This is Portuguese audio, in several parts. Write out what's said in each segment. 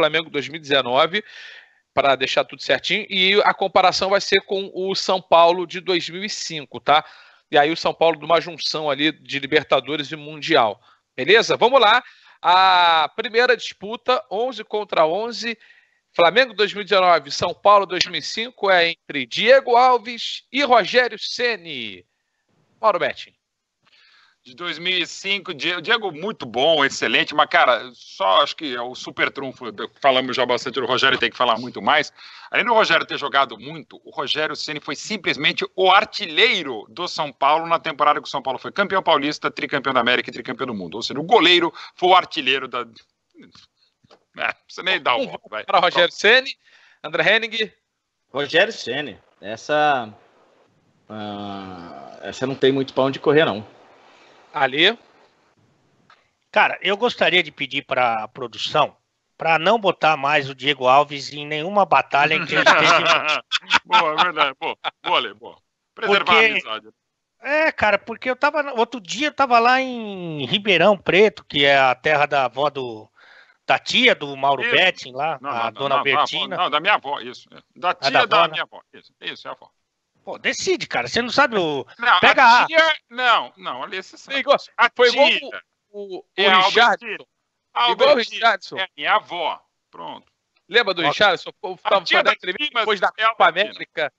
Flamengo 2019 para deixar tudo certinho e a comparação vai ser com o São Paulo de 2005, tá? E aí o São Paulo de uma junção ali de Libertadores e Mundial. Beleza? Vamos lá. A primeira disputa 11 contra 11 Flamengo 2019, São Paulo 2005 é entre Diego Alves e Rogério Ceni. Mauro Betting de 2005. Diego, muito bom, excelente, mas, cara, só acho que é o super trunfo. Falamos já bastante do Rogério, tem que falar muito mais. Além do Rogério ter jogado muito, o Rogério Ceni foi simplesmente o artilheiro do São Paulo na temporada que o São Paulo foi campeão paulista, tricampeão da América e tricampeão do mundo. Ou seja, o goleiro foi o artilheiro da. É, você nem dá o voto, vai. Para Rogério Ceni, André Henning. Rogério Ceni, essa. Uh, essa não tem muito pão de correr, não. Ali. Cara, eu gostaria de pedir para a produção para não botar mais o Diego Alves em nenhuma batalha em que boa, é verdade. Boa, boa, Lê, boa. Preservar Porque... a amizade. É, cara, porque eu tava. Outro dia eu tava lá em Ribeirão Preto, que é a terra da avó do. Da tia do Mauro Betting lá, não, a não, dona não, Albertina. Avó, não, da minha avó, isso. Da ah, tia da, da avó, minha né? avó. Isso, isso, é a avó. Pô, decide, cara. Você não sabe o. Não, Pega a. Tia... Não, não, olha sabe. A Foi tia... igual o, o, é o Richardson. Igual o Richardson. É minha avó. Pronto. Lembra do Richardson? O tava fazendo entrevista depois da é Copa América.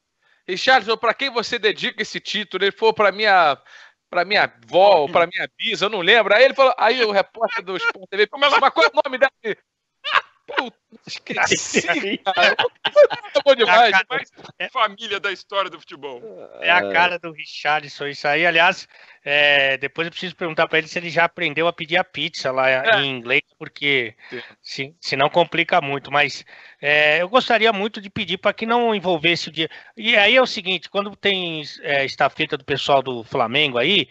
Richardson, para quem você dedica esse título? Ele falou para minha para minha avó, para minha bisa, eu não lembro. Aí ele falou, aí o repórter do Sport TV, mas, mas qual é o nome dela? Puta, esqueci, aí, cara. Tá é bom demais, cara, é... família da história do futebol. É a cara do Richardson, isso aí. Aliás, é, depois eu preciso perguntar para ele se ele já aprendeu a pedir a pizza lá é. em inglês, porque se, se não complica muito. Mas é, eu gostaria muito de pedir para que não envolvesse o dia. E aí é o seguinte: quando tem é, estafeta do pessoal do Flamengo aí.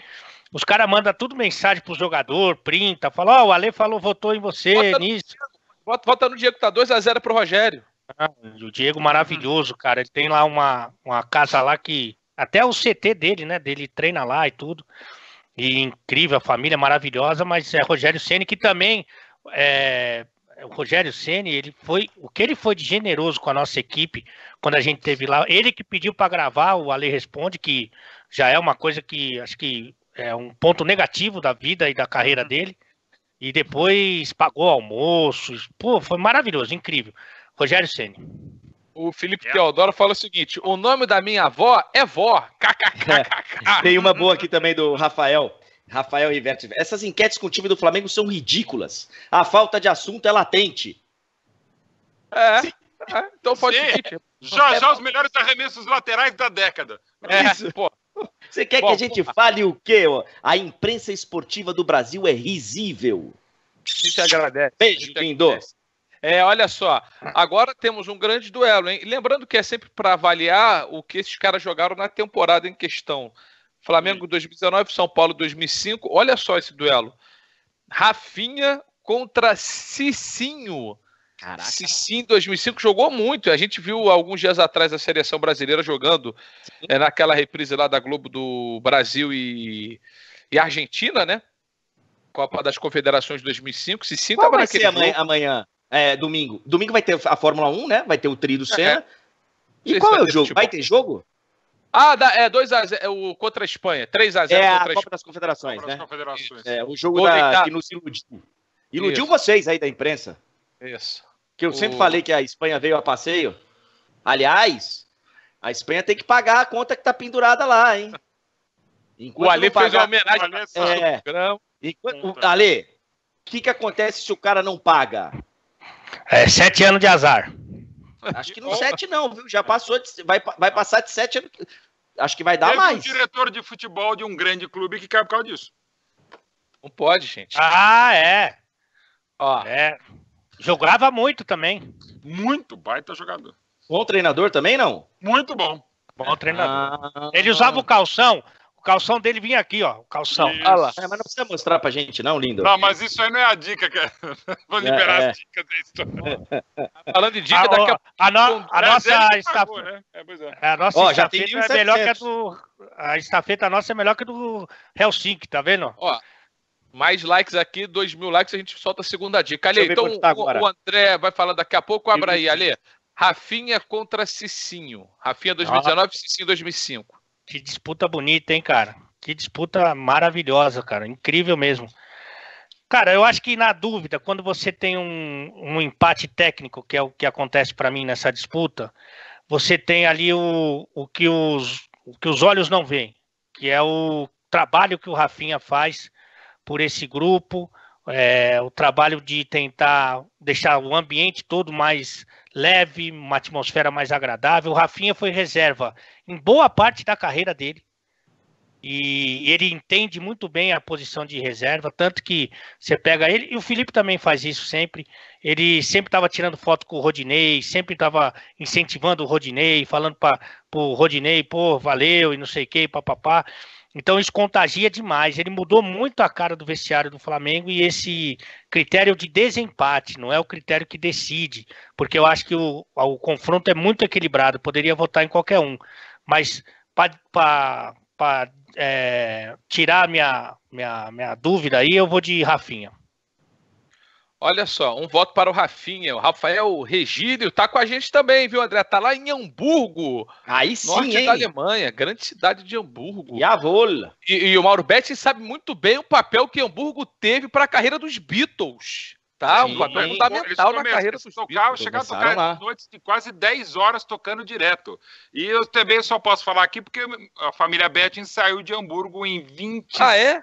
Os caras mandam tudo mensagem pro jogador, printa, fala, ó, oh, o Ale falou, votou em você, Bota nisso. Vota, vota no Diego, tá 2x0 pro Rogério. Ah, o Diego maravilhoso, cara. Ele tem lá uma, uma casa lá que. Até o CT dele, né? Dele treina lá e tudo. E incrível, a família é maravilhosa, mas é Rogério Ceni que também. É, o Rogério Ceni, ele foi o que ele foi de generoso com a nossa equipe quando a gente teve lá. Ele que pediu para gravar o Ale responde que já é uma coisa que acho que é um ponto negativo da vida e da carreira uhum. dele e depois pagou almoço. Pô, foi maravilhoso, incrível. Rogério Ceni. O Felipe é. Teodoro fala o seguinte: o nome da minha avó é vó. KKKKK. Tem uma boa aqui também do Rafael. Rafael Riverte. Essas enquetes com o time do Flamengo são ridículas. A falta de assunto é latente. É. é então pode Já já é. os melhores arremessos laterais da década. É. Isso. Pô. Você quer Bom, que a gente fale o quê? Ó? A imprensa esportiva do Brasil é risível. A gente agradece. Beijo, lindo. É, olha só, agora temos um grande duelo, hein? Lembrando que é sempre para avaliar o que esses caras jogaram na temporada em questão. Flamengo 2019, hum. São Paulo 2005. Olha só esse duelo. Rafinha contra Cicinho. Caraca. Se sim, 2005 jogou muito. A gente viu alguns dias atrás a seleção brasileira jogando é, naquela reprise lá da Globo do Brasil e, e Argentina, né? Copa das Confederações de 2005. Se sim, vai ser amanhã, é, domingo. Domingo vai ter a Fórmula 1, né? Vai ter o tri do é. Senna. É. E qual é o jogo? Vai ter jogo? Ah, dá, é 2 a 0 é contra a Espanha, 3 a 0 é contra a, a Copa das Confederações, né? Das Confederações. É, o jogo da, que nos iludiu. Iludiu Isso. vocês aí da imprensa. Isso. Que eu o... sempre falei que a Espanha veio a passeio. Aliás, a Espanha tem que pagar a conta que está pendurada lá, hein? Enquanto o Ale pagar... fez uma homenagem para é. o é... Enquanto... O Ale, o que, que acontece se o cara não paga? É sete anos de azar. Acho que não sete não, viu? Já passou, de... vai, vai passar de sete anos. Acho que vai dar Teve mais. um diretor de futebol de um grande clube que cai por causa disso. Não pode, gente. Ah, é. Ó, é. Jogava muito também. Muito baita jogador. Bom treinador também, não? Muito bom. Bom treinador. Ah, ele usava o calção, o calção dele vinha aqui, ó. O calção. Ah lá, é, mas não precisa mostrar pra gente, não, lindo. Não, mas isso aí não é a dica que é... Vou liberar é, as é. dicas da história. Falando de dica, a, ah, daqui a, a, no, a nossa estafeta. Né? É, é. é, a nossa ó, já tem é melhor que a do. A estafeta nossa é melhor que a do Helsinki, tá vendo? Ó, mais likes aqui, 2 mil likes, a gente solta a segunda dica. ali então tá o, o, André vai falar daqui a pouco, abra aí, ali Rafinha contra Cicinho. Rafinha 2019, ah. Cicinho 2005. Que disputa bonita, hein, cara? Que disputa maravilhosa, cara. Incrível mesmo. Cara, eu acho que na dúvida, quando você tem um, um empate técnico, que é o que acontece para mim nessa disputa, você tem ali o, o, que os, o que os olhos não veem, que é o trabalho que o Rafinha faz por esse grupo, é, o trabalho de tentar deixar o ambiente todo mais leve, uma atmosfera mais agradável. O Rafinha foi reserva em boa parte da carreira dele. E ele entende muito bem a posição de reserva, tanto que você pega ele, e o Felipe também faz isso sempre. Ele sempre estava tirando foto com o Rodinei, sempre estava incentivando o Rodinei, falando para o Rodinei, pô, valeu e não sei o que, papapá. Então isso contagia demais. Ele mudou muito a cara do vestiário do Flamengo e esse critério de desempate não é o critério que decide, porque eu acho que o, o confronto é muito equilibrado, poderia votar em qualquer um. Mas para é, tirar minha, minha, minha dúvida aí, eu vou de Rafinha. Olha só, um voto para o Rafinha. O Rafael Regílio tá com a gente também, viu, André? Tá lá em Hamburgo. Aí sim, Norte hein? da Alemanha, grande cidade de Hamburgo. E a E, e o Mauro Betting sabe muito bem o papel que Hamburgo teve para a carreira dos Beatles. Tá, sim, um papel fundamental na carreira dos tocavam, Beatles. Chegaram a tocar lá. noites de quase 10 horas tocando direto. E eu também só posso falar aqui porque a família Betting saiu de Hamburgo em 20 Ah, é?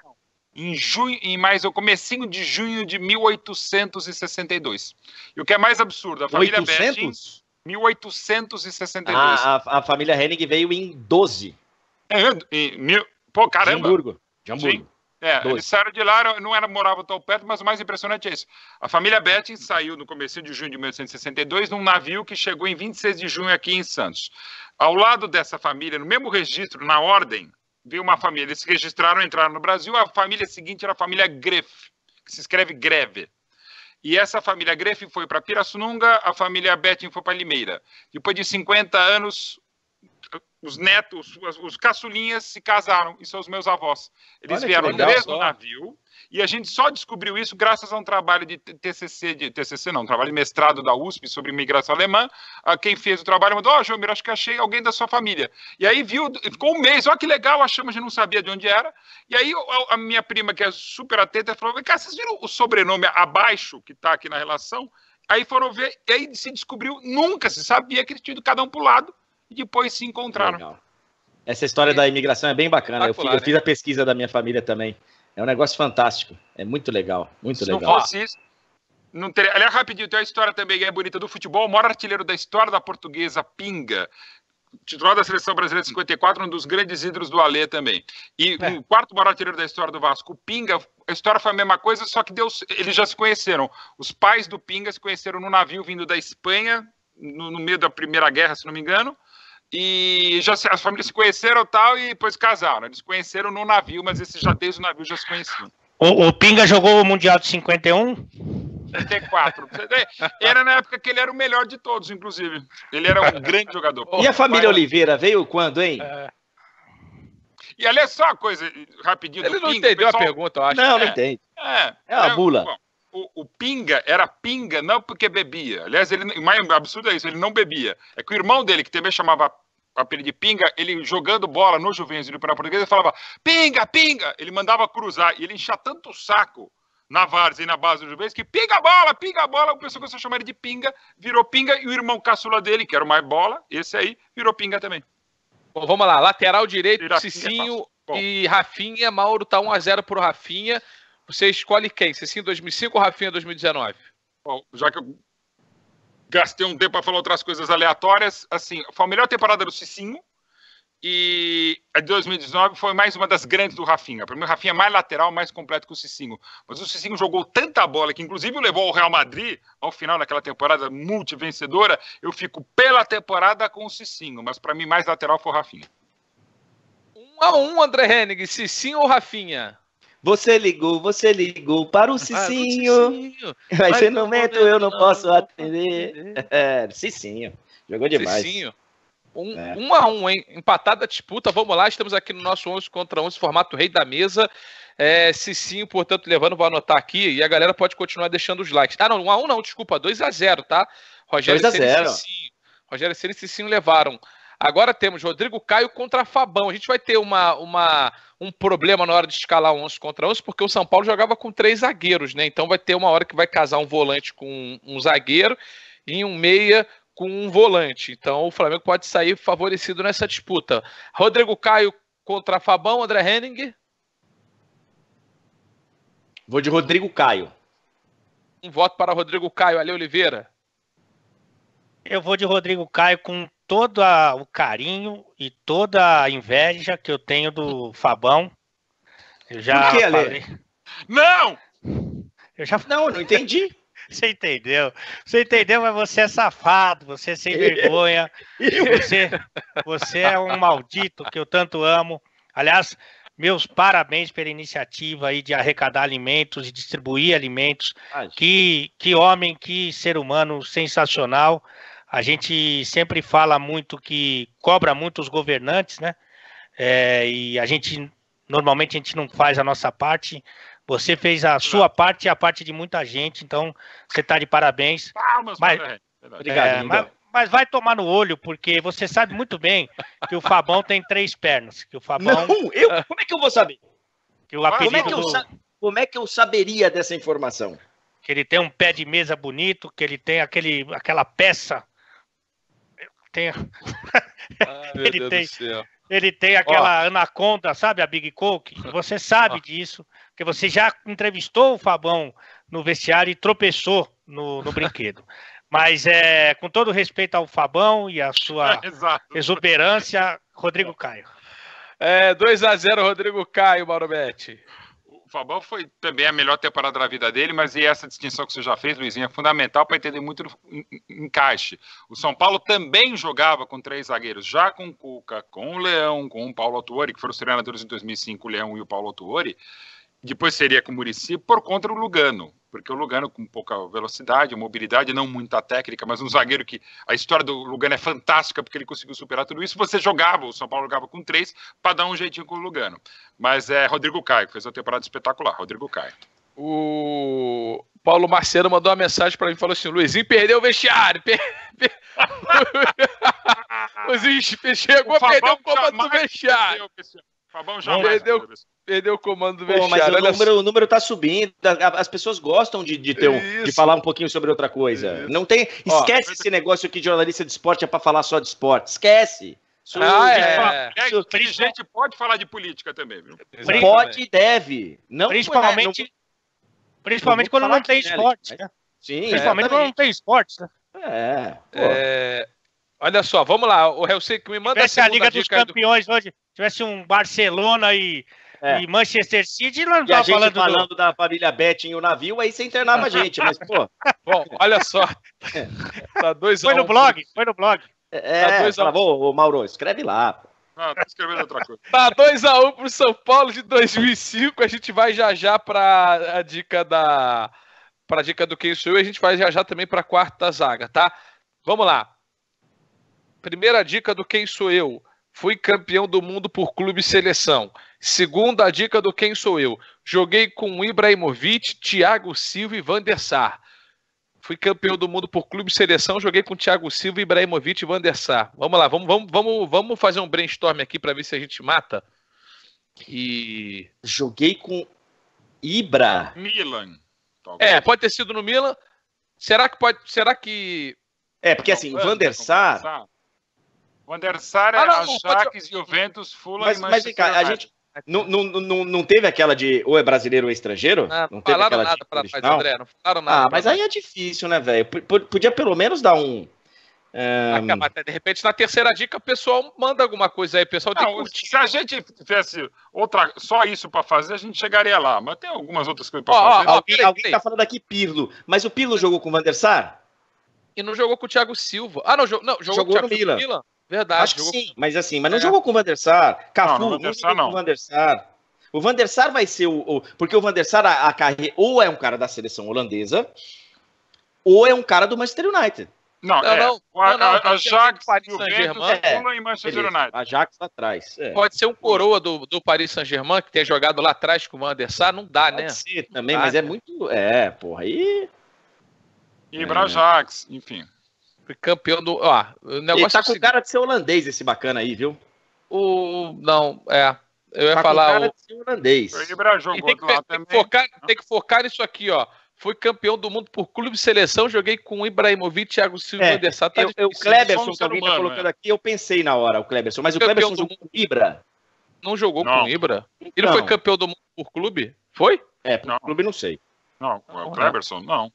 em junho, em mais o comecinho de junho de 1862. E o que é mais absurdo, a família 800? Betting 1862. Ah, a, a, família Hennig veio em 12. É, em, mil, pô, caramba. De Hamburgo. De Hamburgo. Sim. É, 12. eles saíram de lá, não era, moravam tão perto, mas o mais impressionante é isso. A família Betting saiu no começo de junho de 1862 num navio que chegou em 26 de junho aqui em Santos. Ao lado dessa família, no mesmo registro, na ordem, veio uma família, eles se registraram, entraram no Brasil, a família seguinte era a família Greff, que se escreve Greve. E essa família Greff foi para Pirassununga, a família Betting foi para Limeira. Depois de 50 anos, os netos, os, os caçulinhas se casaram e são os meus avós. Eles Olha vieram legal, no mesmo navio e a gente só descobriu isso graças a um trabalho de TCC, de TCC não, um trabalho de mestrado da USP sobre imigração alemã. Ah, quem fez o trabalho mandou: Ó, oh, Jomir, acho que achei alguém da sua família. E aí viu, ficou um mês, ó, que legal, achamos, a gente não sabia de onde era. E aí a minha prima, que é super atenta, falou: Cara, vocês viram o sobrenome abaixo que está aqui na relação? Aí foram ver, e aí se descobriu, nunca se sabia que eles tinham ido cada um para o lado, e depois se encontraram. Legal. Essa história é. da imigração é bem bacana. Eu fiz, né? eu fiz, né? a pesquisa da minha família também. É um negócio fantástico. É muito legal. Muito se legal. Não fosse isso, não teria... Aliás, rapidinho, tem uma história também que é bonita do futebol. O maior artilheiro da história da portuguesa, Pinga. Titular da seleção brasileira de 54, um dos grandes ídolos do Alê também. E é. o quarto maior artilheiro da história do Vasco, o Pinga, a história foi a mesma coisa, só que Deus, eles já se conheceram. Os pais do Pinga se conheceram num navio vindo da Espanha, no, no meio da Primeira Guerra, se não me engano e já se, as famílias se conheceram tal e depois casaram. Eles se conheceram no navio, mas esses já desde o navio já se conheciam. O, o Pinga jogou o Mundial de 51? 54. Era na época que ele era o melhor de todos, inclusive. Ele era um grande jogador. E a família Oliveira veio quando, hein? É. E aliás, é só uma coisa rapidinho. Ele não Pinga, entendeu pessoal... a pergunta, eu acho. Não, não é, entende. É, é, é uma é, bula. Bom, o, o, pinga era pinga não porque bebia. Aliás, ele, o mais absurdo é isso, ele não bebia. É que o irmão dele, que também chamava apelido de Pinga, ele jogando bola no Juventude do Paraná Portuguesa, ele falava Pinga, Pinga! Ele mandava cruzar e ele enchia tanto o saco na várzea e na base do Juventude que pinga a bola, pinga a bola, o pessoal começou a chamar ele de Pinga, virou Pinga e o irmão caçula dele, que era o mais bola, esse aí, virou Pinga também. Bom, vamos lá, lateral direito, Tirar Cicinho e Rafinha, Mauro tá 1x0 pro Rafinha, você escolhe quem? Cicinho 2005 ou Rafinha 2019? Bom, já que eu gastei um tempo para falar outras coisas aleatórias. Assim, foi a melhor temporada do Cicinho. E a de 2019 foi mais uma das grandes do Rafinha. Para mim, o Rafinha é mais lateral, mais completo que o Cicinho. Mas o Cicinho jogou tanta bola que, inclusive, levou o Real Madrid ao final daquela temporada multivencedora. Eu fico pela temporada com o Cicinho, mas para mim, mais lateral foi o Rafinha. Um a um, André Hennig. Cicinho ou Rafinha? Você ligou, você ligou para o ah, Cicinho. Ah, Cicinho. Mas, no momento eu não, não posso não atender. atender. É, Cicinho, jogou demais. Cicinho. Um, é. um a um, hein? Empatada a disputa. Vamos lá, estamos aqui no nosso 11 contra 11, formato rei da mesa. É, Cicinho, portanto, levando, vou anotar aqui. E a galera pode continuar deixando os likes. Ah, não, 1 a 1 não, desculpa, 2 a 0 tá? Rogério 2 a 0 Cicinho. Rogério Senna e Cicinho levaram. Agora temos Rodrigo Caio contra Fabão. A gente vai ter uma, uma, um problema na hora de escalar 11 contra 11, porque o São Paulo jogava com três zagueiros, né? Então vai ter uma hora que vai casar um volante com um zagueiro e um meia com um volante. Então o Flamengo pode sair favorecido nessa disputa. Rodrigo Caio contra Fabão, André Henning. Vou de Rodrigo Caio. Um voto para Rodrigo Caio, Ale Oliveira. Eu vou de Rodrigo Caio com todo a, o carinho e toda a inveja que eu tenho do Fabão. Eu já Por que, falei... Não! Eu já Não, eu não entendi. Você entendeu? Você entendeu, mas você é safado, você é sem vergonha, você, você é um maldito que eu tanto amo. Aliás, meus parabéns pela iniciativa aí de arrecadar alimentos e distribuir alimentos. que, que homem, que ser humano sensacional. A gente sempre fala muito que cobra muito os governantes, né? É, e a gente normalmente a gente não faz a nossa parte. Você fez a sua parte e a parte de muita gente, então você está de parabéns. Palmas, mas, obrigado. É, mas, mas, vai tomar no olho, porque você sabe muito bem que o Fabão tem três pernas. Que o Fabão. Não, eu? Como é que eu vou saber? Que o como, é que eu do... como é que eu saberia dessa informação? Que ele tem um pé de mesa bonito, que ele tem aquele, aquela peça tem... Ah, ele, tem ele tem aquela anaconda, sabe, a Big Coke? Você sabe disso, porque você já entrevistou o Fabão no vestiário e tropeçou no, no brinquedo. Mas é, com todo respeito ao Fabão e à sua exuberância, Rodrigo Caio. É, 2 a 0 Rodrigo Caio, Mauro Fabão foi também a melhor temporada da vida dele, mas e essa distinção que você já fez, Luizinho, é fundamental para entender muito o encaixe. O São Paulo também jogava com três zagueiros, já com o Cuca, com o Leão, com o Paulo Autuori, que foram os treinadores em 2005, o Leão e o Paulo Autuori. Depois seria com o Murici por contra o Lugano, porque o Lugano com pouca velocidade, mobilidade, não muita técnica, mas um zagueiro que a história do Lugano é fantástica porque ele conseguiu superar tudo isso. Você jogava, o São Paulo jogava com três para dar um jeitinho com o Lugano. Mas é Rodrigo Caio, fez uma temporada espetacular, Rodrigo Caio. O Paulo Marcelo mandou uma mensagem para mim, falou assim: "Luizinho perdeu o vestiário". Per... per... Luizinho chegou, a perdeu o comando do vestiário. Fabão jamais. Perdeu, perdeu o comando do vestiário. Pô, mas o número, o número tá subindo. As pessoas gostam de, de, ter um, de falar um pouquinho sobre outra coisa. Isso. Não tem. Esquece Ó, esse eu... negócio que jornalista de esporte é para falar só de esporte. Esquece. Isso, ah, é. É, é, é gente pode falar de política também, viu? Pode e deve. Não principalmente, não, principalmente não quando não tem esporte. Né? Sim, principalmente é, quando não tem esporte. Né? É. é Olha só, vamos lá. O Helsinki me manda se a, a Liga dos Campeões do... hoje tivesse um Barcelona e, é. e Manchester City, não e a gente falando, falando do... da família Betting e o navio, aí você internava a gente, mas pô. Bom, olha só. Tá dois foi no um, blog, foi no blog. É, tá dois fala, Mauro, escreve lá. Ah, tô escrevendo outra coisa. Tá 2x1 pro São Paulo de 2005. A gente vai já já para a dica da. Para a dica do quem sou eu, a gente vai já já também para a quarta zaga, tá? Vamos lá primeira dica do Quem Sou Eu. Fui campeão do mundo por clube e seleção. Segunda dica do Quem Sou Eu. Joguei com Ibrahimovic, Thiago Silva e Van der Sar. Fui campeão do mundo por clube e seleção. Joguei com Thiago Silva, Ibrahimovic e Van der Sar. Vamos lá, vamos, vamos, vamos, vamos fazer um brainstorm aqui para ver se a gente mata. E. Joguei com Ibra. Milan. É, pode ter sido no Milan. Será que pode. Será que. É, porque assim, é, Van der Sar o Andersar é ah, não, Ajax, pode... Juventus, Fulham mas, e Manchester Mas vem cá, a gente... Não, não, não, não teve aquela de ou é brasileiro ou é estrangeiro? não, ah, não teve falaram nada para tipo André. Não falaram nada. Ah, mas aí é difícil, né, velho? Podia pelo menos dar um... Um... Ah, Até de repente, na terceira dica, o pessoal manda alguma coisa aí, pessoal não, Se a gente tivesse outra, só isso para fazer, a gente chegaria lá. Mas tem algumas outras coisas para oh, fazer. Oh, alguém, alguém tá falando aqui Pirlo, mas o Pirlo jogou com o Van der Sar? E não jogou com o Thiago Silva. Ah, não, não jogou, jogou com o Thiago no Milan. Milan. Verdade. Acho que jogou... sim, mas assim, mas não é. jogou com o Van der Sar. Cafu, não, não, não não. com o Van der Sar. O Van der Sar vai ser o, o... porque o Van der Sar, a, a carreira, ou é um cara da seleção holandesa, ou é um cara do Manchester United. Não, não, é. não, a, não, a, a Jax, Saint-Germain é, e Manchester United. A Jax lá tá atrás. É. Pode ser um coroa do, do Paris Saint-Germain que tenha jogado lá atrás com o Van der Sar, não dá, Pode né? Ser, também, dá, mas né? é muito, é, porra, aí... E... E é. Brajax, enfim. Campeão do. Ó, o negócio Ele tá é com o cara de ser holandês, esse bacana aí, viu? O. Não, é. Eu ia tá falar. Com cara o... de ser holandês. E tem, que, tem, que focar, né? tem que focar nisso aqui, ó. Fui campeão do mundo por clube seleção, joguei com Ibrahimovic, Thiago Silva é, e Tá o Kleberson, que alguém tá colocando é. aqui, eu pensei na hora, o Kleberson. Mas o Kleberson jogou com Ibra? Não jogou não. com Ibra? Ele então. foi campeão do mundo por clube? Foi? É, por não. clube não sei. Não, então o Kleberson, não.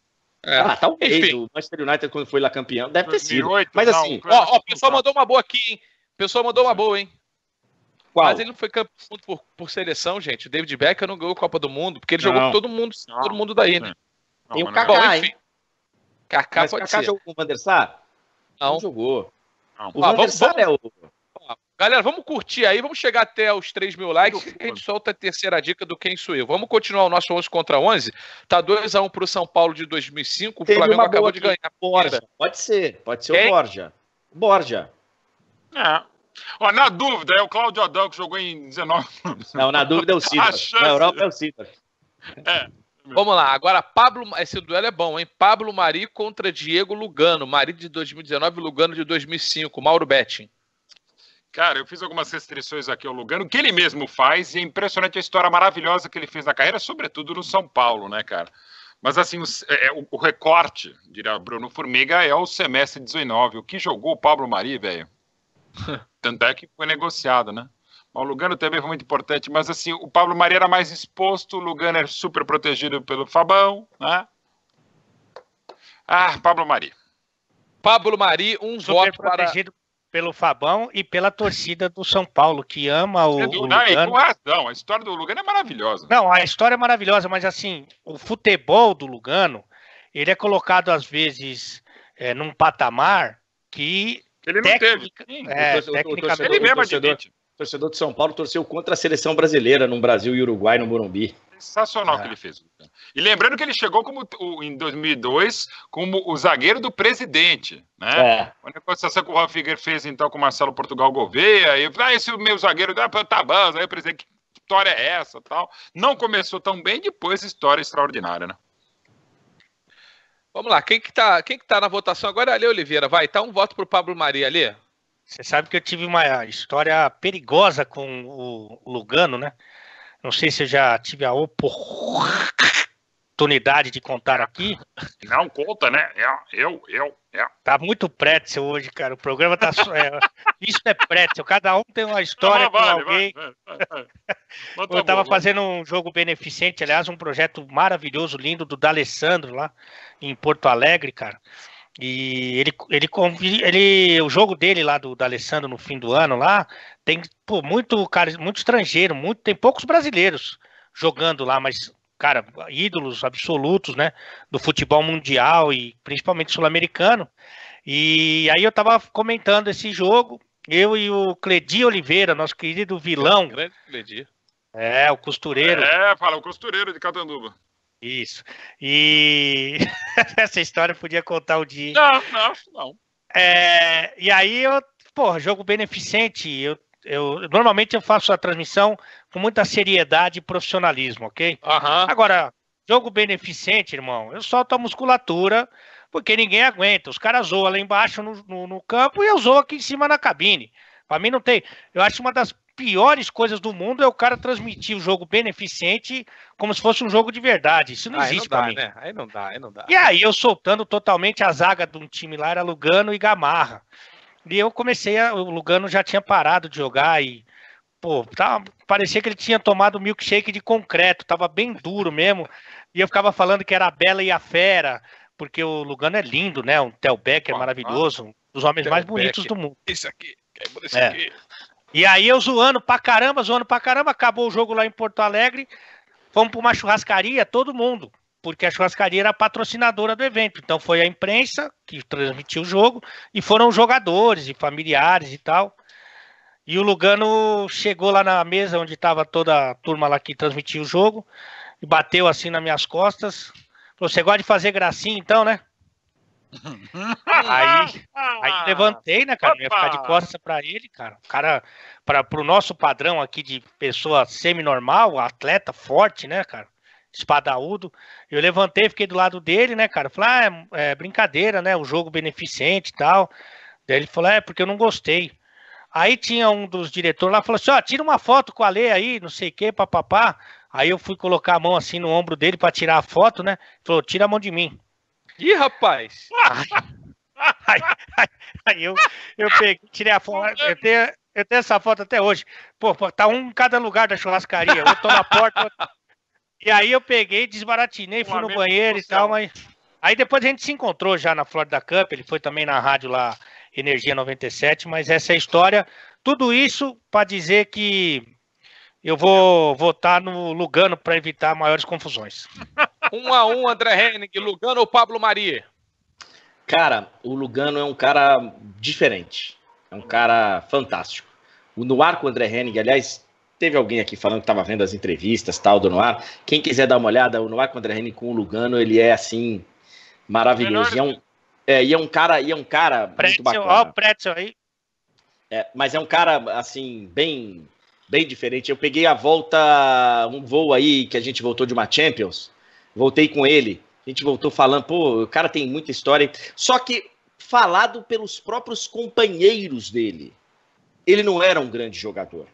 É. Ah, um Enfim. O Manchester United, quando foi lá campeão, deve 2008, ter sido. Mas assim. Ó, ó, o pessoal mandou uma boa aqui, hein? O pessoal mandou uma boa, hein? Qual? Mas ele não foi campeão por, por seleção, gente. O David Beckham não ganhou Copa do Mundo, porque ele não. jogou com todo mundo, não. todo mundo daí, né? Tem o Kaká, Bom, enfim. hein? Kaká Mas pode Kaká ser. jogou com o Van der Sar? Não. não jogou. Não. O ah, Van der Sar vamos... é o Galera, vamos curtir aí, vamos chegar até os 3 mil likes e a gente solta a terceira dica do Quem Sou Eu. Vamos continuar o nosso 11 contra 11? Tá 2x1 pro São Paulo de 2005, Teve o Flamengo acabou de ganhar. Borja, pode ser, pode ser Quem? o Borja. Borja. É. Ó, na dúvida, é o Cláudio Adão que jogou em 19 Não, na dúvida é o Cita. Na Europa é o Cita. É. Vamos lá, agora Pablo, esse duelo é bom, hein? Pablo Mari contra Diego Lugano, Mari de 2019, Lugano de 2005, Mauro Betting. Cara, eu fiz algumas restrições aqui ao Lugano, que ele mesmo faz, e é impressionante a história maravilhosa que ele fez na carreira, sobretudo no São Paulo, né, cara? Mas assim, o, é, é, o, o recorte, diria Bruno Formiga, é o semestre 19. O que jogou o Pablo Mari, velho? Tanto é que foi negociado, né? O Lugano também foi muito importante, mas assim, o Pablo Mari era mais exposto, o Lugano era é super protegido pelo Fabão, né? Ah, Pablo Mari. Pablo Mari, um super voto protegido para pelo Fabão e pela torcida do São Paulo, que ama o. Não, Lugano. com razão. A história do Lugano é maravilhosa. Não, a história é maravilhosa, mas assim, o futebol do Lugano, ele é colocado às vezes é, num patamar que. Ele não teve. Sim, é, o torcedor, ele mesmo torcedor, torcedor de São Paulo torceu contra a seleção brasileira no Brasil e Uruguai no Morumbi. Sensacional o é. que ele fez. E lembrando que ele chegou como em 2002 como o zagueiro do presidente, né? É. A negociação que o Ralf Figueiredo fez então com o Marcelo Portugal Gouveia, e ah, esse meu zagueiro, ah, tá bom, aí o presidente, que história é essa, tal. Não começou tão bem, depois história extraordinária, né? Vamos lá, quem que tá, quem que tá na votação agora? É ali, Oliveira, vai, tá um voto pro Pablo Maria ali. Você sabe que eu tive uma história perigosa com o Lugano, né? Não sei se eu já tive a oportunidade de contar aqui. Não conta, né? É, eu, eu, é. Tá muito preto hoje, cara. O programa tá. É, isso é preto. Cada um tem uma história Não, com alguém. eu tá tava né? fazendo um jogo beneficente, aliás, um projeto maravilhoso, lindo, do D'Alessandro lá em Porto Alegre, cara. E ele, ele, ele, o jogo dele lá do, do Alessandro no fim do ano lá tem pô, muito cara, muito estrangeiro, muito tem poucos brasileiros jogando lá, mas cara, ídolos absolutos, né, do futebol mundial e principalmente sul-americano. E aí eu tava comentando esse jogo, eu e o Cledi Oliveira, nosso querido vilão. Grande Cledi. É, o costureiro. É, fala, o costureiro de Catanduba. Isso. E essa história eu podia contar o dia. Não, não, não. É, e aí eu, porra, jogo beneficente. Eu, eu, normalmente eu faço a transmissão com muita seriedade e profissionalismo, ok? Uhum. Agora, jogo beneficente, irmão, eu solto a musculatura, porque ninguém aguenta. Os caras zoam lá embaixo no, no, no campo e eu zoo aqui em cima na cabine. Para mim não tem. Eu acho uma das piores coisas do mundo é o cara transmitir o jogo beneficente como se fosse um jogo de verdade. Isso não existe para mim. Né? Aí não dá, aí não dá. E aí eu soltando totalmente a zaga de um time lá, era Lugano e Gamarra. E eu comecei, a, o Lugano já tinha parado de jogar e, pô, tava, tá, parecia que ele tinha tomado milkshake de concreto, tava bem duro mesmo. E eu ficava falando que era a Bela e a Fera, porque o Lugano é lindo, né? Um Tel Becker maravilhoso, um dos homens mais bonitos do mundo. Esse aqui, é esse é. aqui. E aí eu zoando pra caramba, zoando pra caramba, acabou o jogo lá em Porto Alegre, fomos pra uma churrascaria, todo mundo, porque a churrascaria era a patrocinadora do evento. Então foi a imprensa que transmitiu o jogo, e foram jogadores e familiares e tal. E o Lugano chegou lá na mesa onde estava toda a turma lá que transmitia o jogo e bateu assim nas minhas costas. Falou: Você gosta de fazer gracinha então, né? aí, aí levantei, né, cara? Opa! Ia ficar de costas para ele, cara. O cara, para pro nosso padrão aqui de pessoa semi-normal, atleta forte, né, cara? espadaúdo. Eu levantei, fiquei do lado dele, né, cara? Falei, ah, é, é brincadeira, né? O jogo beneficente e tal. Daí ele falou, é, porque eu não gostei. Aí tinha um dos diretores lá, falou assim, ó, oh, tira uma foto com a lei aí, não sei o que, papapá. Aí eu fui colocar a mão assim no ombro dele para tirar a foto, né? Ele falou, tira a mão de mim. Ih, rapaz! aí, eu, eu peguei, tirei a foto. Eu tenho, eu tenho essa foto até hoje. Pô, tá um em cada lugar da churrascaria. Eu tô tá na porta. E aí eu peguei, desbaratinei, fui no banheiro e tal, mas. Aí depois a gente se encontrou já na Florida Cup, ele foi também na rádio lá, Energia 97, mas essa é a história. Tudo isso para dizer que eu vou votar no Lugano para evitar maiores confusões. 1 um a 1 um, André Henning, Lugano ou Pablo Mari? Cara, o Lugano é um cara diferente. É um cara fantástico. O Noir com o André Henning, aliás, teve alguém aqui falando que estava vendo as entrevistas tal do Noir. Quem quiser dar uma olhada, o Noir com o André Henning com o Lugano, ele é assim maravilhoso. E é um, é, e é um cara, e é um cara pretzel, muito bacana. Ó, o pretzel aí. É, mas é um cara assim bem bem diferente. Eu peguei a volta, um voo aí que a gente voltou de uma Champions voltei com ele. A gente voltou falando, pô, o cara tem muita história. Só que falado pelos próprios companheiros dele. Ele não era um grande jogador.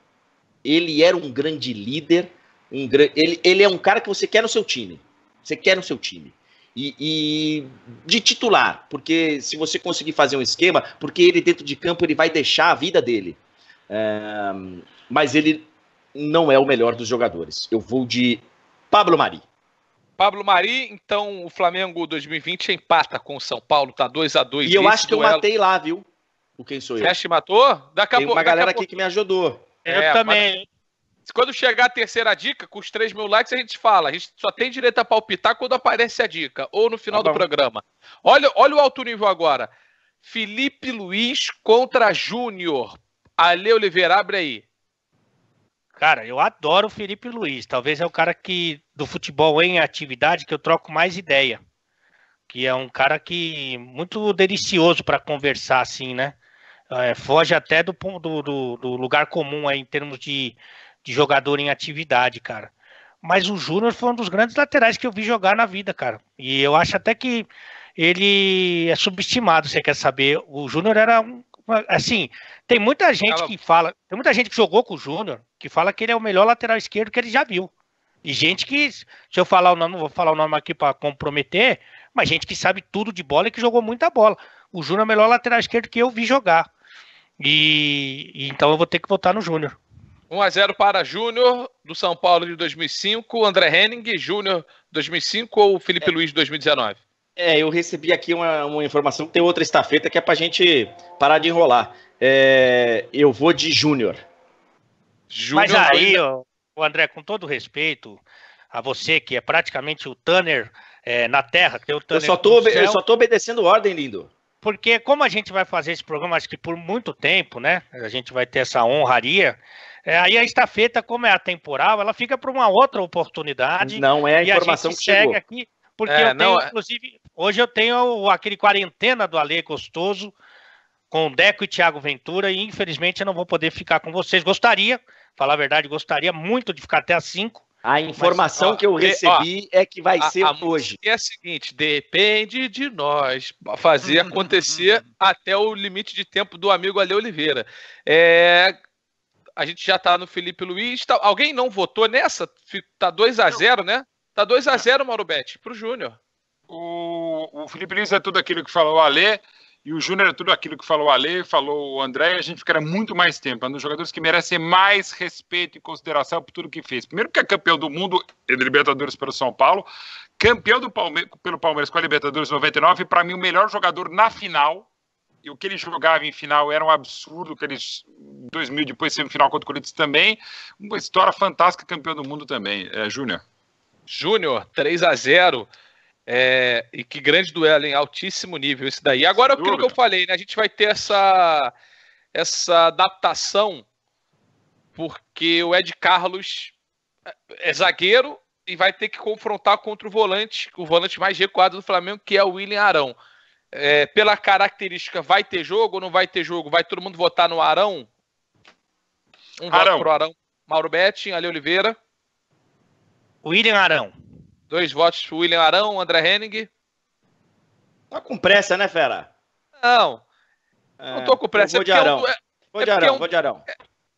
Ele era um grande líder. Um ele, ele é um cara que você quer no seu time. Você quer no seu time. E, e, de titular, porque se você conseguir fazer um esquema, porque ele dentro de campo ele vai deixar a vida dele. É, mas ele não é o melhor dos jogadores. Eu vou de Pablo Mari. Pablo Mari, então o Flamengo 2020 empata com o São Paulo, tá 2 a 2 E eu acho que duelo. eu matei lá, viu? O quem sou eu. Fecha matou? Daqui a Tem uma galera aqui que me ajudou. eu é, também. Mas... Quando chegar a terceira dica, com os 3 mil likes, a gente fala. A gente só tem direito a palpitar quando aparece a dica, ou no final tá do programa. Olha, olha o alto nível agora. Felipe Luiz contra Júnior. Ale Oliveira, abre aí. Cara, eu adoro o Felipe Luiz. Talvez é o cara que do futebol em atividade que eu troco mais ideia. Que é um cara que muito delicioso para conversar assim, né? É, foge até do, do, do lugar comum aí, em termos de, de jogador em atividade, cara. Mas o Júnior foi um dos grandes laterais que eu vi jogar na vida, cara. E eu acho até que ele é subestimado, você quer saber? O Júnior era um, Assim, tem muita gente que fala, tem muita gente que jogou com o Júnior, que fala que ele é o melhor lateral esquerdo que ele já viu. E gente que, se eu falar o nome, não vou falar o nome aqui para comprometer, mas gente que sabe tudo de bola e que jogou muita bola. O Júnior é o melhor lateral esquerdo que eu vi jogar. E, e então eu vou ter que votar no Júnior. 1x0 para Júnior, do São Paulo de 2005, André Henning, Júnior 2005 ou Felipe é. Luiz 2019? É, eu recebi aqui uma, uma informação que tem outra estafeta que é pra gente parar de enrolar. É, eu vou de Júnior. Mas aí, ó, o André, com todo respeito a você, que é praticamente o Tanner é, na Terra, que é o Eu só, tô, eu só tô obedecendo ordem, lindo. Porque, como a gente vai fazer esse programa, acho que por muito tempo, né? A gente vai ter essa honraria. É, aí a estafeta, como é atemporal, ela fica para uma outra oportunidade. Não é a informação a que chegou. Aqui, porque é, eu tenho, não... inclusive, hoje eu tenho aquele quarentena do Ale Gostoso com o Deco e Thiago Ventura, e infelizmente eu não vou poder ficar com vocês. Gostaria, falar a verdade, gostaria muito de ficar até às 5. A informação Mas, que eu é, recebi ó, é que vai a, ser a hoje. É a seguinte: depende de nós fazer hum, hum, acontecer hum. até o limite de tempo do amigo Ale Oliveira. É, a gente já está no Felipe Luiz. Tá, alguém não votou nessa? Tá 2 a 0 né? Tá 2 a 0 Mauro Bet, pro Júnior. O, o Felipe Lins é tudo aquilo que falou o Alê, e o Júnior é tudo aquilo que falou o Alê, falou o André, e a gente ficará muito mais tempo. É um dos jogadores que merecem mais respeito e consideração por tudo que fez. Primeiro que é campeão do mundo e de Libertadores pelo São Paulo, campeão do Palme pelo Palmeiras com a Libertadores 99, e para mim o melhor jogador na final, e o que ele jogava em final era um absurdo, que eles 2000 depois semifinal contra o Corinthians também, uma história fantástica, campeão do mundo também, é, Júnior. Júnior, 3 a 0 é, e que grande duelo em altíssimo nível esse daí. Agora aquilo que eu falei, né? A gente vai ter essa, essa adaptação, porque o Ed Carlos é, é zagueiro e vai ter que confrontar contra o volante, o volante mais recuado do Flamengo, que é o William Arão. É, pela característica, vai ter jogo ou não vai ter jogo? Vai todo mundo votar no Arão? Um Arão. voto pro Arão. Mauro Betting, Ale Oliveira. William Arão. Dois votos pro William Arão, André Henning. Tá com pressa, né, fera? Não. É, não tô com pressa. Vou de Arão. Vou de Arão, vou de Arão.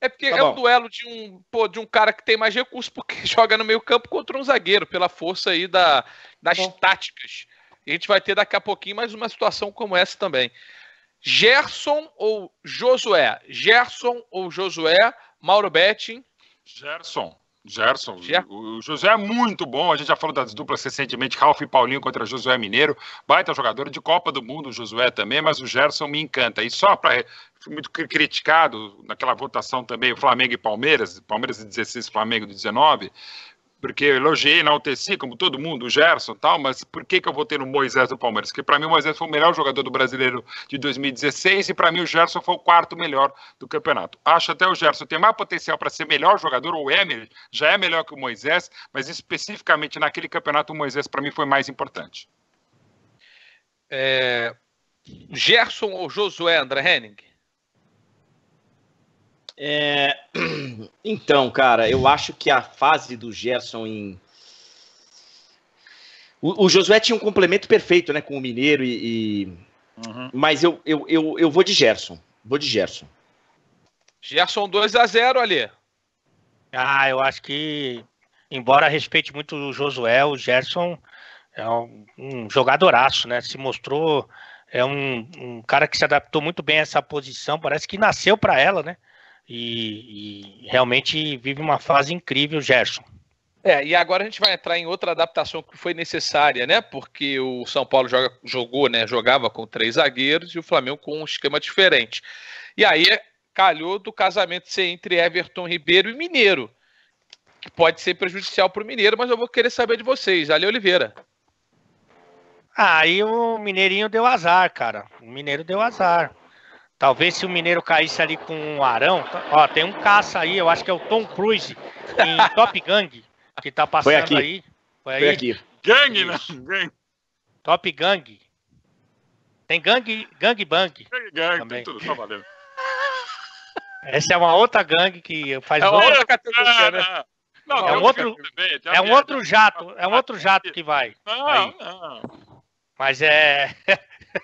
É porque tá é um duelo de um, pô, de um cara que tem mais recurso porque joga no meio campo contra um zagueiro, pela força aí da, das tá bom. táticas. E a gente vai ter daqui a pouquinho mais uma situação como essa também. Gerson ou Josué? Gerson ou Josué? Mauro Betting? Gerson. Gerson, Gerson, o José é muito bom. A gente já falou das duplas recentemente, Ralf e Paulinho contra Josué Mineiro. Baita jogador de Copa do Mundo, o Josué também, mas o Gerson me encanta. E só para. muito criticado naquela votação também, o Flamengo e Palmeiras, Palmeiras de 16, Flamengo de 19 porque eu elogiei, enalteci, como todo mundo, o Gerson e tal, mas por que, que eu vou ter no Moisés do Palmeiras? Porque para mim o Moisés foi o melhor jogador do brasileiro de 2016 e para mim o Gerson foi o quarto melhor do campeonato. Acho até o Gerson tem mais potencial para ser melhor jogador, ou é, já é melhor que o Moisés, mas especificamente naquele campeonato o Moisés para mim foi mais importante. É... Gerson ou Josué André Henning? É... Então, cara, eu acho que a fase do Gerson em. O, o Josué tinha um complemento perfeito, né, com o Mineiro e. e... Uhum. Mas eu, eu, eu, eu vou de Gerson. Vou de Gerson. Gerson 2 a 0 ali. Ah, eu acho que, embora respeite muito o Josué, o Gerson é um, um jogadoraço, né? Se mostrou é um, um, cara que se adaptou muito bem a essa posição, parece que nasceu para ela, né? e, e realmente vive uma fase incrível, Gerson. É, e agora a gente vai entrar em outra adaptação que foi necessária, né? Porque o São Paulo joga, jogou, né? Jogava com três zagueiros e o Flamengo com um esquema diferente. E aí calhou do casamento ser entre Everton Ribeiro e Mineiro, que pode ser prejudicial para o Mineiro, mas eu vou querer saber de vocês. Ali Oliveira. Ah, aí ah, o Mineirinho deu azar, cara. O Mineiro deu azar. Talvez se o Mineiro caísse ali com um Arão. Tá, ó, tem um caça aí, eu acho que é o Tom Cruise em Top Gang, que tá passando Foi aqui. aí. Foi, aí. Foi aqui. Gang, né? Gang. Top Gang. Tem Gang, Gang Bang. Gang, também. tem tudo, só valeu. Essa é uma outra gangue que faz é outra, categoria, né? Ah, não, é um outro, também, é um outro é jato, é um outro jato que vai. Não, aí. não. Mas é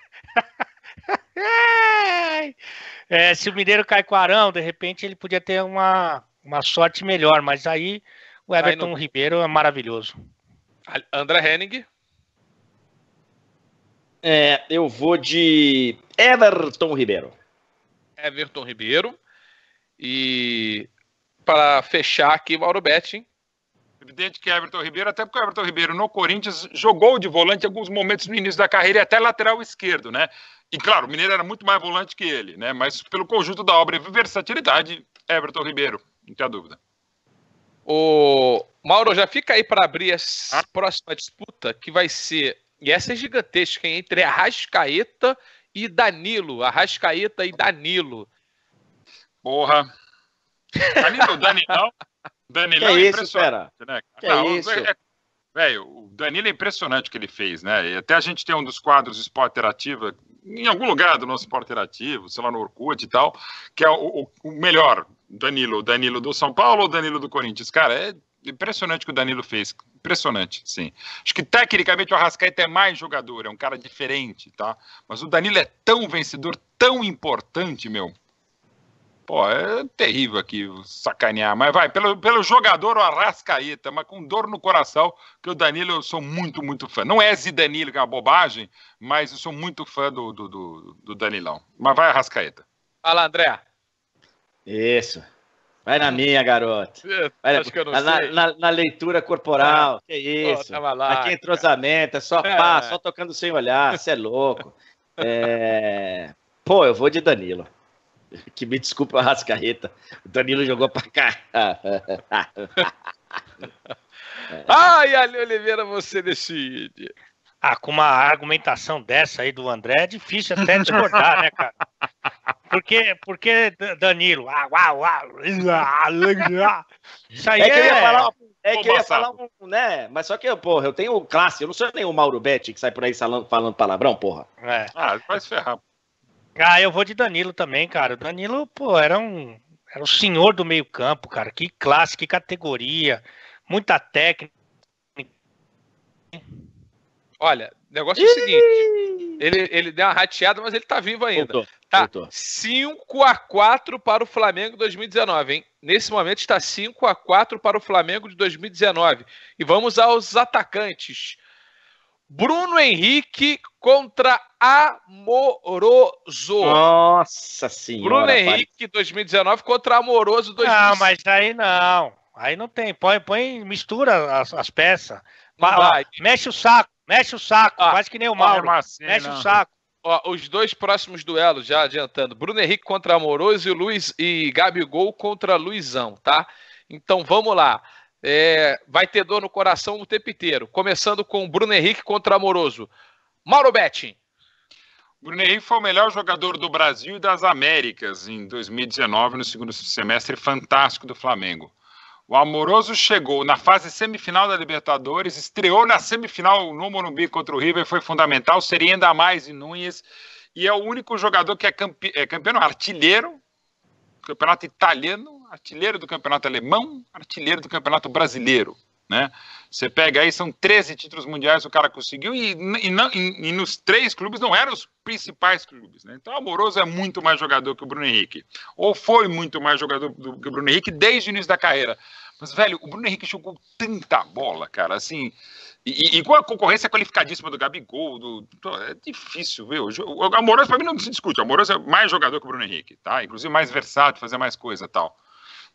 é, se o Mineiro cai com o Arão, de repente ele podia ter uma, uma sorte melhor, mas aí o Everton aí no... Ribeiro é maravilhoso. André Henning. É, eu vou de Everton Ribeiro. Everton Ribeiro. E para fechar aqui, Mauro Betting, evidente que Everton Ribeiro, até porque o Everton Ribeiro no Corinthians jogou de volante em alguns momentos no início da carreira e até lateral esquerdo, né? E claro, o Mineiro era muito mais volante que ele, né? Mas pelo conjunto da obra e versatilidade, Everton Ribeiro, não tem a dúvida. O Mauro, já fica aí para abrir a ah. próxima disputa, que vai ser, e essa é gigantesca, hein? entre Arrascaeta e Danilo. Arrascaeta e Danilo. Porra. Ali no Danilão, Danilão que é, é isso, impressionante, pera? né? é Velho, o Danilo é impressionante o que ele fez, né? E até a gente tem um dos quadros do Interativa, em algum lugar do nosso Esporte Interativo, sei lá, no Orkut e tal, que é o, o, o melhor Danilo, o Danilo do São Paulo ou Danilo do Corinthians. Cara, é impressionante o que o Danilo fez. Impressionante, sim. Acho que tecnicamente o Arrascaeta é mais jogador, é um cara diferente, tá? Mas o Danilo é tão vencedor, tão importante, meu. Pô, é terrível aqui sacanear. Mas vai, pelo, pelo jogador o Arrascaeta, mas com dor no coração, que o Danilo eu sou muito, muito fã. Não é Zidanilo, que é uma bobagem, mas eu sou muito fã do, do, do, do Danilão. Mas vai, Arrascaeta. Fala, André. Isso. Vai na minha, garoto. Vai, na, na, na, na, leitura corporal. Ah, que isso. Pô, lá, Aqui é entrosamento, é só é. pá, só tocando sem olhar. Você é louco. É... Pô, eu vou de Danilo que me desculpa Rascarreta. O Danilo jogou pra cá. Ai, Ali Oliveira, você decide. Ah, com uma argumentação dessa aí do André, é difícil até discordar, né, cara? Porque, porque Danilo, ah, uau, uau, uau, ah, isso aí é. Que eu ia é falar, é que eu ia falar um, né? Mas só que, porra, eu tenho classe, eu não sou o Mauro Betti que sai por aí falando, falando palavrão, porra. É. Ah, vai se ferrar. Ah, eu vou de Danilo também, cara. O Danilo, pô, era um. Era o senhor do meio-campo, cara. Que classe, que categoria. Muita técnica. Olha, o negócio é o seguinte: ele, ele deu uma rateada, mas ele tá vivo ainda. Voltou, tá 5 a 4 para o Flamengo 2019, hein? Nesse momento está 5 a 4 para o Flamengo de 2019. E vamos aos atacantes. Bruno Henrique contra Amoroso. Nossa senhora. Bruno Henrique pai. 2019 contra Amoroso 2019. Ah mas aí não. Aí não tem. Põe, põe mistura as, as peças. Vai. Mexe o saco, mexe o saco. Ah, faz que nem o Mauro. Assim, mexe não. o saco. Ó, os dois próximos duelos, já adiantando. Bruno Henrique contra Amoroso e Luiz e Gabigol contra Luizão, tá? Então vamos lá é, vai ter dor no coração o tempo inteiro. Começando com Bruno Henrique contra Amoroso. Mauro Betting. Bruno Henrique foi o melhor jogador do Brasil e das Américas em 2019, no segundo semestre fantástico do Flamengo. O Amoroso chegou na fase semifinal da Libertadores, estreou na semifinal no Morumbi contra o River, foi fundamental, seria ainda mais em Nunes, e é o único jogador que é, campe... é campeão, artilheiro, campeonato italiano, artilheiro do campeonato alemão, artilheiro do campeonato brasileiro. Né? Você pega aí, são 13 títulos mundiais o cara conseguiu, e, e, não, e, e nos três clubes não eram os principais clubes. Né? Então, Amoroso é muito mais jogador que o Bruno Henrique. Ou foi muito mais jogador do que o Bruno Henrique desde o início da carreira. Mas, velho, o Bruno Henrique jogou tanta bola, cara, assim. E, e com a concorrência qualificadíssima do Gabigol, do, do, é difícil, viu? O Amoroso, para mim, não se discute. O Amoroso é mais jogador que o Bruno Henrique, tá? Inclusive mais versátil, fazer mais coisa tal.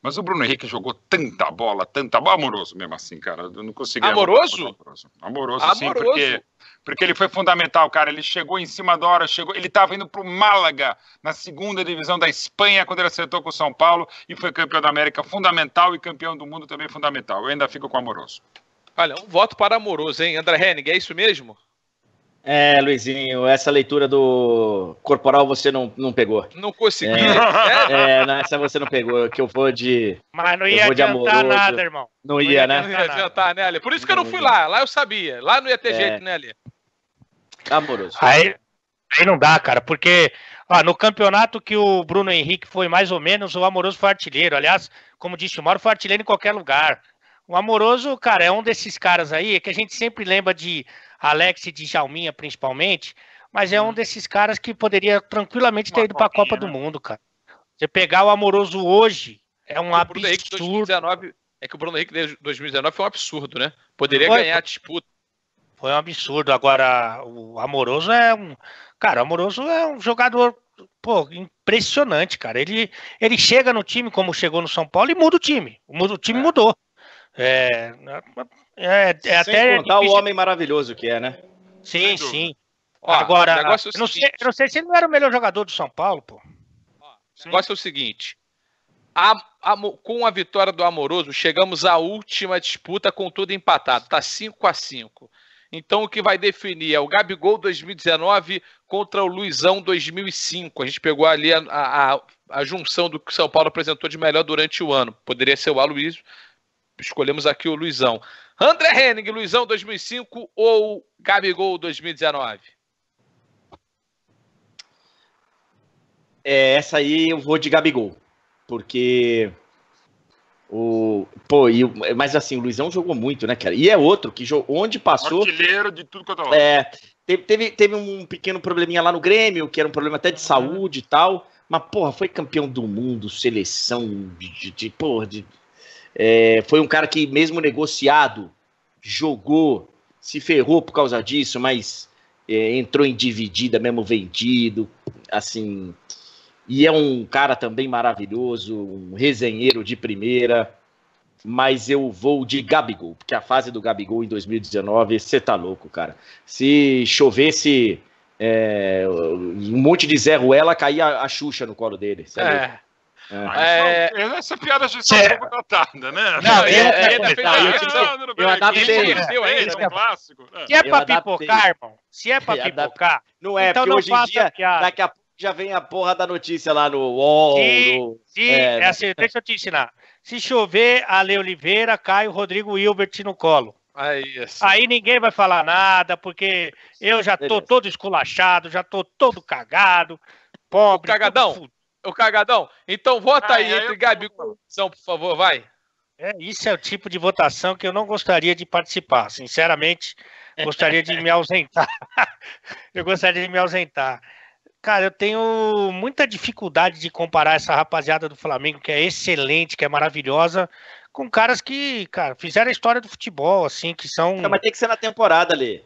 Mas o Bruno Henrique jogou tanta bola, tanta bola, amoroso mesmo assim, cara. Eu não consegui. Amoroso? Amoroso, amoroso, amoroso. sim, porque, porque ele foi fundamental, cara. Ele chegou em cima da hora, chegou. Ele estava indo para o Málaga, na segunda divisão da Espanha, quando ele acertou com o São Paulo e foi campeão da América fundamental e campeão do mundo também fundamental. Eu ainda fico com amoroso. Olha, um voto para amoroso, hein? André Henning, é isso mesmo? É, Luizinho, essa leitura do corporal você não, não pegou. Não consegui. É, é, essa você não pegou, que eu vou de. Mas não ia adiantar nada, irmão. Não, não ia, ia, né? Não ia adiantar, né, Ali? Por isso que eu não fui lá. Lá eu sabia. Lá não ia ter é. jeito, né, Ali? Amoroso. Aí, aí não dá, cara, porque ó, no campeonato que o Bruno Henrique foi mais ou menos, o Amoroso foi artilheiro. Aliás, como disse o Mauro, foi artilheiro em qualquer lugar. O Amoroso, cara, é um desses caras aí que a gente sempre lembra de Alex e Djalminha principalmente, mas é um uhum. desses caras que poderia tranquilamente Uma ter ido para a Copa né? do Mundo, cara. Você pegar o Amoroso hoje é um absurdo. É Bruno Henrique 2019, é que o Bruno Henrique de 2019 foi um absurdo, né? Poderia foi, ganhar a disputa. Foi um absurdo. Agora, o Amoroso é um. Cara, o Amoroso é um jogador pô, impressionante, cara. Ele, ele chega no time como chegou no São Paulo e muda o time. O, o time é. mudou. É, é, é Sem até contar o homem maravilhoso que é, né? Sim, sim. Ó, Agora, é não, sei, não sei se ele não era o melhor jogador do São Paulo, pô. O negócio é o seguinte: a, a, com a vitória do Amoroso, chegamos à última disputa com tudo empatado. Tá 5 a 5 Então o que vai definir é o Gabigol 2019 contra o Luizão 2005. A gente pegou ali a, a, a junção do que o São Paulo apresentou de melhor durante o ano. Poderia ser o Aloysio, escolhemos aqui o Luizão. André Henning, Luizão 2005 ou Gabigol 2019? É, essa aí eu vou de Gabigol, porque o pô, e, mas assim, o Luizão jogou muito, né, cara? E é outro que jogou, onde passou. Artilheiro de tudo quanto é. é teve, teve um pequeno probleminha lá no Grêmio, que era um problema até de uhum. saúde e tal. Mas, porra, foi campeão do mundo, seleção de, de, de porra, de é, foi um cara que, mesmo negociado, jogou, se ferrou por causa disso, mas é, entrou em dividida, mesmo vendido, assim. E é um cara também maravilhoso, um resenheiro de primeira. Mas eu vou de Gabigol, porque a fase do Gabigol em 2019, você tá louco, cara. Se chovesse é, um monte de Zé Ruela, caía a Xuxa no colo dele. Sabe? É. é. É. É... Essa piada já está é... contratada, né? Não, ele é, né? é, eu, eu, eu adaptei. clássico. Se é pra pipocar, irmão, se é pra pipocar, não é, então não hoje faça dia, piada. Daqui a pouco já vem a porra da notícia lá no UOL. Sim, no, é, é assim, deixa eu te ensinar. Se chover, Ale Oliveira cai o Rodrigo Hilbert no colo. Aí, assim. Aí, ninguém vai falar nada, porque eu já tô Beleza. todo esculachado, já tô todo cagado, pobre, cagadão. O Cagadão, então vota ah, aí é, entre Gabigol e por favor, vai. É, isso é o tipo de votação que eu não gostaria de participar. Sinceramente, gostaria de me ausentar. eu gostaria de me ausentar. Cara, eu tenho muita dificuldade de comparar essa rapaziada do Flamengo, que é excelente, que é maravilhosa, com caras que, cara, fizeram a história do futebol, assim, que são. Mas tem que ser na temporada ali.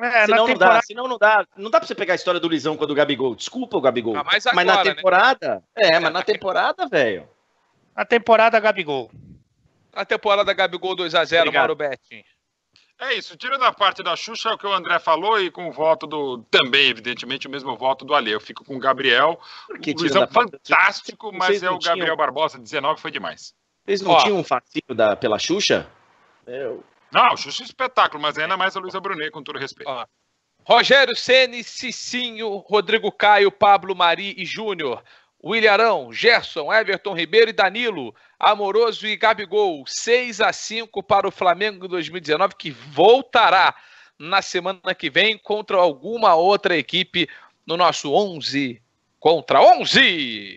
É, senão, temporada... não dá, senão não dá. Não dá pra você pegar a história do Lisão quando o Gabigol. Desculpa o Gabigol. Ah, mas, agora, mas, na né? temporada. Né? É, mas na temporada, velho. Na temporada, Gabigol. Na temporada, Gabigol 2x0, Mauro Betinho. É isso, tirando a parte da Xuxa, é o que o André falou, e com o voto do. Também, evidentemente, o mesmo voto do Ale. Eu fico com o Gabriel. Porque o Luizão fantástico, mas é o Gabriel tinham... Barbosa, 19 foi demais. Vocês não Ó, tinham um facinho da, pela Xuxa? Eu, não, o Xuxa é espetáculo, mas ainda mais a Luísa Brunet, com todo respeito. Rogério Ceni, Cicinho, Rodrigo Caio, Pablo Mari e Júnior. William Gerson, Everton Ribeiro e Danilo, Amoroso e Gabigol, 6 a 5 para o Flamengo em 2019, que voltará na semana que vem contra alguma outra equipe no nosso 11 contra 11.